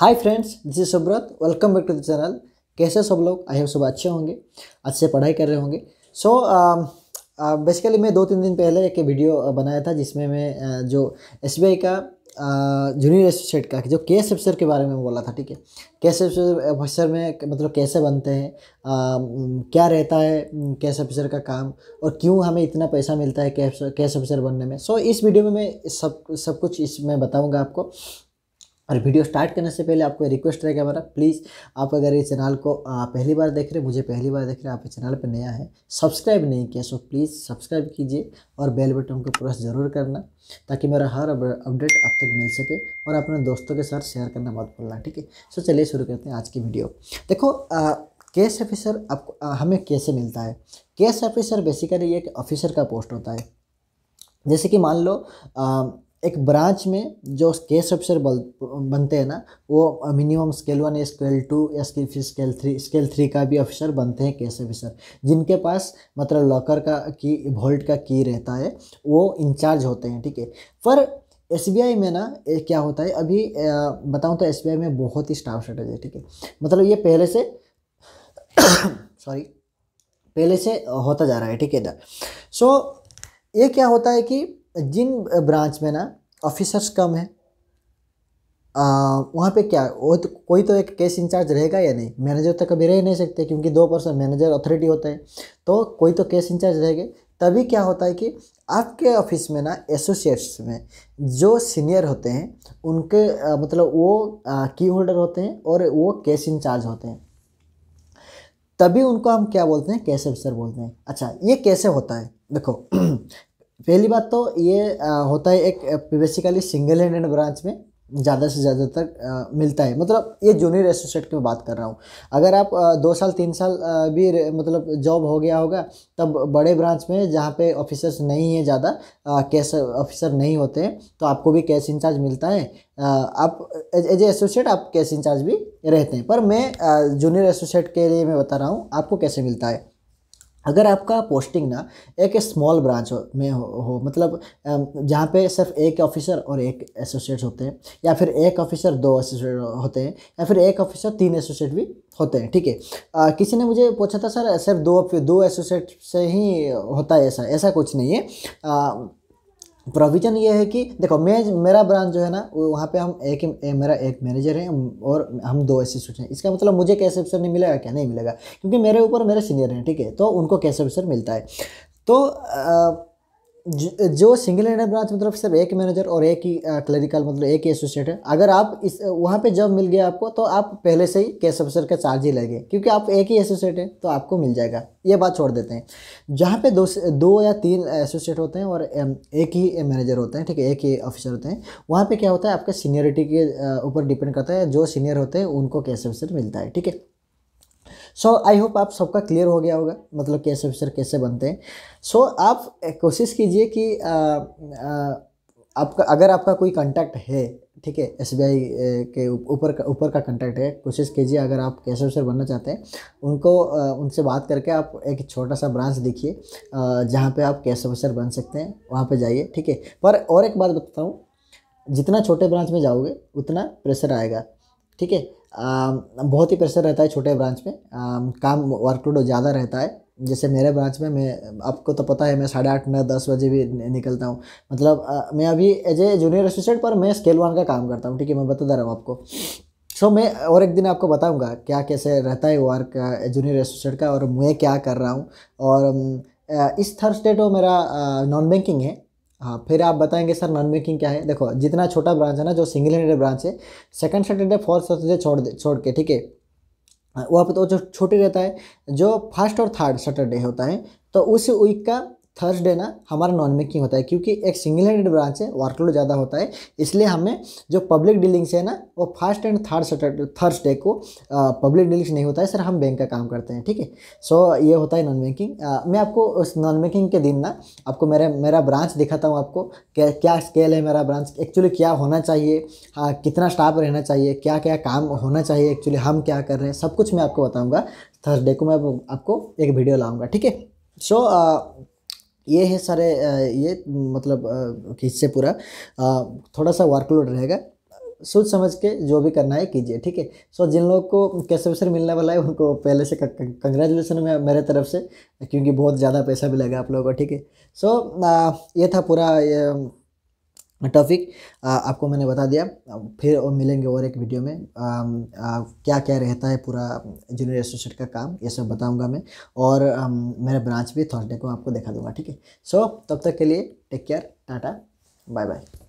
hi friends this is Subrata welcome back to the channel कैसे सब लोग आई होप सब अच्छे होंगे अच्छे पढ़ाई कर रहे होंगे सो बेसिकली um, uh, मैं दो तीन दिन पहले एक वीडियो uh, बनाया था जिसमें मैं uh, जो एस का जूनियर uh, एसोसिएट का जो केस अफसर के बारे में बोला था ठीक है केस अफसर में मतलब कैसे बनते हैं um, क्या रहता है केस um, अफसर का काम और क्यों हमें इतना पैसा मिलता है केस अफसर बनने में सो so, इस वीडियो में मैं सब सब कुछ इसमें बताऊंगा आपको और वीडियो स्टार्ट करने से पहले आपको रिक्वेस्ट रहेगा हमारा प्लीज़ आप अगर ये चैनल को पहली बार देख रहे मुझे पहली बार देख रहे आपके आप चैनल पर नया है सब्सक्राइब नहीं किया सो प्लीज़ सब्सक्राइब कीजिए और बेल बटन को प्रेस ज़रूर करना ताकि मेरा हर अपडेट आप तक मिल सके और अपने दोस्तों के साथ शेयर करना मत भूलना ठीक है सो चलिए शुरू करते हैं आज की वीडियो देखो केस ऑफिसर आपको हमें कैसे मिलता है केस ऑफिसर बेसिकली एक ऑफिसर का पोस्ट होता है जैसे कि मान लो एक ब्रांच में जो स्केल स्ट्रक्चर बनते हैं ना वो मिनिमम स्केल वन या स्केल टू या स्केल फिर स्केल थ्री स्केल थ्री का भी ऑफिसर बनते हैं केस ऑफिसर जिनके पास मतलब लॉकर का की वोल्ट का की रहता है वो इंचार्ज होते हैं ठीक है पर एस में ना क्या होता है अभी बताऊँ तो एस में बहुत ही स्टाफ शॉर्टेज है ठीक है मतलब ये पहले से सॉरी पहले से होता जा रहा है ठीक है ना सो ये क्या होता है कि जिन ब्रांच में ना ऑफिसर्स कम है आ, वहाँ पे क्या वो तो कोई तो एक केस इंचार्ज रहेगा या नहीं मैनेजर तो कभी रह ही नहीं सकते क्योंकि दो पर्सन मैनेजर अथॉरिटी होता है तो कोई तो केस इंचार्ज रहेगा तभी क्या होता है कि आपके ऑफिस में ना एसोसिएट्स में जो सीनियर होते हैं उनके आ, मतलब वो आ, की होल्डर होते हैं और वो केस इंचार्ज होते हैं तभी उनको हम क्या बोलते हैं कैसे अफसर बोलते हैं अच्छा ये कैसे होता है देखो पहली बात तो ये होता है एक बेसिकली सिंगल हैंडेड ब्रांच में ज़्यादा से ज़्यादा तक मिलता है मतलब ये जूनियर एसोसिएट की बात कर रहा हूँ अगर आप दो साल तीन साल भी मतलब जॉब हो गया होगा तब बड़े ब्रांच में जहाँ पे ऑफिसर्स नहीं है ज़्यादा कैश ऑफिसर नहीं होते हैं तो आपको भी कैश इंचार्ज मिलता है आप एज एसोसिएट आप कैश इंचार्ज भी रहते हैं पर मैं जूनियर एसोसिएट के लिए मैं बता रहा हूँ आपको कैसे मिलता है अगर आपका पोस्टिंग ना एक स्मॉल ब्रांच हो, में हो, हो मतलब जहाँ पे सिर्फ एक ऑफिसर और एक एसोसिएट्स होते हैं या फिर एक ऑफिसर दो एसोसिएट होते हैं या फिर एक ऑफिसर तीन एसोसिएट भी होते हैं ठीक है किसी ने मुझे पूछा था सर सिर्फ दो दो एसोसिएट से ही होता है ऐसा ऐसा कुछ नहीं है आ, प्रोविज़न ये है कि देखो मैं मेरा ब्रांच जो है ना वहाँ पे हम एक ए, मेरा एक मैनेजर है और हम दो असिस्टेंट हैं इसका मतलब मुझे कैसे ऑफिसर नहीं मिलेगा क्या नहीं मिलेगा क्योंकि मेरे ऊपर मेरे सीनियर हैं ठीक है तो उनको कैसे ऑफिसर मिलता है तो आ, जो सिंगल हेडेड ब्रांच मतलब सिर्फ एक मैनेजर और एक ही क्लरिकल मतलब एक ही एसोसिएट है अगर आप इस वहाँ पे जॉब मिल गया आपको तो आप पहले से ही केस ऑफिसर का चार्ज ही लगे क्योंकि आप एक ही एसोसिएट है तो आपको मिल जाएगा ये बात छोड़ देते हैं जहाँ पे दो दो या तीन एसोसिएट होते हैं और एक ही मैनेजर होते हैं ठीक है एक ही ऑफिसर होते हैं वहाँ पर क्या होता है आपका सीनियरिटी के ऊपर डिपेंड करता है जो सीनियर होते हैं उनको केस अफसर मिलता है ठीक है सो आई होप आप सबका क्लियर हो गया होगा मतलब कैसे ऑफिसर कैसे बनते हैं सो so, आप कोशिश कीजिए कि आ, आ, आपका अगर आपका कोई कांटेक्ट है ठीक है एस के ऊपर का ऊपर का कांटेक्ट है कोशिश कीजिए अगर आप कैसे ऑफिसर बनना चाहते हैं उनको उनसे बात करके आप एक छोटा सा ब्रांच देखिए जहाँ पे आप कैसे ऑफिसर बन सकते हैं वहाँ पे जाइए ठीक है पर और एक बात बताता हूँ जितना छोटे ब्रांच में जाओगे उतना प्रेशर आएगा ठीक है बहुत ही प्रेशर रहता है छोटे ब्रांच में काम वर्कलोड ज़्यादा रहता है जैसे मेरे ब्रांच में मैं आपको तो पता है मैं साढ़े आठ नौ दस बजे भी निकलता हूँ मतलब आ, मैं अभी एज ए जूनियर असिस्टेंट पर मैं स्केल वन का काम करता हूँ ठीक है मैं बता रहा हूँ आपको सो so, मैं और एक दिन आपको बताऊँगा क्या कैसे रहता है वर्क जूनियर असिस्टेंट का और मैं क्या कर रहा हूँ और इस थर्ड स्टेट वो मेरा नॉन बैंकिंग है हाँ फिर आप बताएंगे सर नॉन बैंकिंग क्या है देखो जितना छोटा ब्रांच है ना जो सिंगल हैंडेड ब्रांच है सेकंड सैटरडे फोर्थ सैटरडे छोड़ दे छोड़ के ठीक है वह तो जो छोटी रहता है जो फर्स्ट और थर्ड सैटरडे होता है तो उस वीक का थर्सडे ना हमारा नॉन बैंकिंग होता है क्योंकि एक सिंगल हैंडेड ब्रांच है वर्कलोड ज़्यादा होता है इसलिए हमें जो पब्लिक डीलिंग्स है ना वो first and third Saturday Thursday को पब्लिक डीलिंग्स नहीं होता है सर हम बैंक का काम करते हैं ठीक है सो ये होता है नॉन बैंकिंग मैं आपको उस नॉन बैंकिंग के दिन ना आपको मेरा मेरा ब्रांच दिखाता हूँ आपको क्या क्या स्केल है मेरा ब्रांच एक्चुअली क्या होना चाहिए कितना स्टाफ रहना चाहिए क्या क्या काम होना चाहिए एक्चुअली हम क्या कर रहे हैं सब कुछ मैं आपको बताऊँगा थर्सडे को मैं आपको एक वीडियो लाऊँगा ठीक है सो ये है सारे ये मतलब हिस्से पूरा थोड़ा सा वर्कलोड रहेगा सोच समझ के जो भी करना है कीजिए ठीक है सो जिन लोगों को कैसे वैसे मिलने वाला है उनको पहले से कंग्रेचुलेसन में मेरे तरफ से क्योंकि बहुत ज़्यादा पैसा भी लगेगा आप लोगों को ठीक है सो ये था पूरा ये टॉपिक आपको मैंने बता दिया फिर और मिलेंगे और एक वीडियो में आ, आ, क्या क्या रहता है पूरा जूनियर एसोसिएट का काम ये सब बताऊंगा मैं और आ, मेरा ब्रांच भी थर्सडे को आपको दिखा दूंगा ठीक है सो तब तक के लिए take care tata bye bye